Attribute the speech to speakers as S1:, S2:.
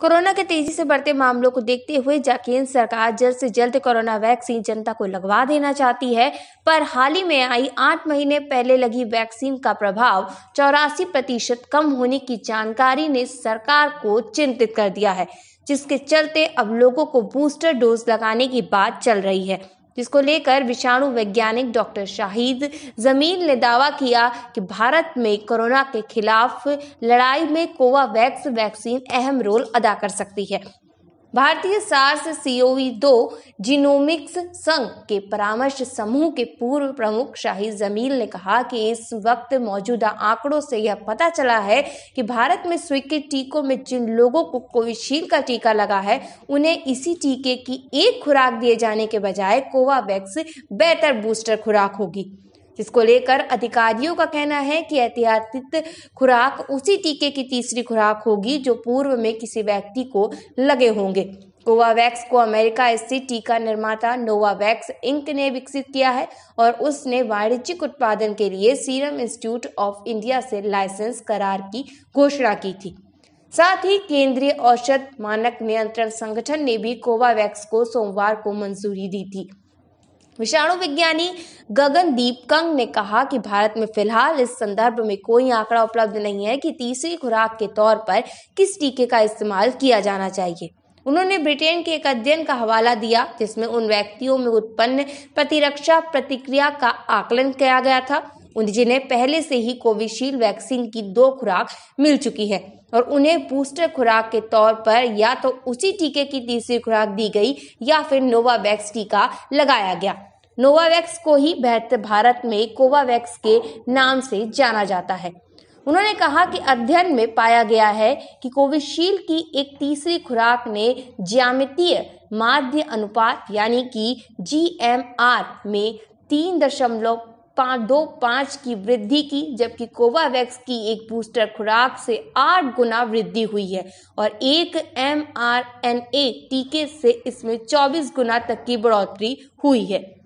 S1: corona के तेजी से बढ़ते मामलों को देखते हुए केंद्र सरकार जल्द से जल्द कोरोना वैक्सीन जनता को लगवा देना चाहती है पर हाल ही में आई आठ महीने पहले लगी वैक्सीन का प्रभाव चौरासी प्रतिशत कम होने की जानकारी ने सरकार को चिंतित कर दिया है जिसके चलते अब लोगों को बूस्टर डोज लगाने की बात चल रही है जिसको लेकर विषाणु वैज्ञानिक डॉक्टर शाहिद जमीन ने दावा किया कि भारत में कोरोना के खिलाफ लड़ाई में कोवावैक्स वैक्सीन अहम रोल अदा कर सकती है भारतीय सार्स सीओवी दो जीनोमिक्स संघ के परामर्श समूह के पूर्व प्रमुख शाही जमील ने कहा कि इस वक्त मौजूदा आंकड़ों से यह पता चला है कि भारत में स्वीकृत टीकों में जिन लोगों को कोविशील्ड का टीका लगा है उन्हें इसी टीके की एक खुराक दिए जाने के बजाय कोवावैक्स बेहतर बूस्टर खुराक होगी जिसको लेकर अधिकारियों का कहना है कि एहतियात खुराक उसी टीके की तीसरी खुराक होगी जो पूर्व में किसी व्यक्ति को लगे होंगे कोवावैक्स को अमेरिका स्थित टीका निर्माता नोवावैक्स इंक ने विकसित किया है और उसने वाणिज्यिक उत्पादन के लिए सीरम इंस्टीट्यूट ऑफ इंडिया से लाइसेंस करार की घोषणा की थी साथ ही केंद्रीय औषध मानक नियंत्रण संगठन ने भी कोवावैक्स को सोमवार को मंजूरी दी थी विषाणु विज्ञानी गगनदीप कंग ने कहा कि भारत में फिलहाल इस संदर्भ में कोई आंकड़ा उपलब्ध नहीं है कि तीसरी खुराक के तौर पर किस टीके का इस्तेमाल किया जाना चाहिए उन्होंने ब्रिटेन के एक अध्ययन का हवाला दिया जिसमें उन व्यक्तियों में उत्पन्न प्रतिरक्षा प्रतिक्रिया का आकलन किया गया था जिन्हें पहले से ही कोविशील्ड वैक्सीन की दो खुराक मिल चुकी है और उन्हें बूस्टर खुराक के तौर पर या तो उसी टीके की तीसरी खुराक दी गई या फिर नोवावैक्स टीका लगाया गया नोवावैक्स को ही भारत में कोवावैक्स के नाम से जाना जाता है उन्होंने कहा कि अध्ययन में पाया गया है कि कोविशील्ड की एक तीसरी खुराक ने ज्यामितीय माध्य अनुपात यानी कि जी में तीन दशमलव पाँच दो पाँच की वृद्धि की जबकि कोवावैक्स की एक बूस्टर खुराक से आठ गुना वृद्धि हुई है और एक एम टीके से इसमें चौबीस गुना तक की बढ़ोतरी हुई है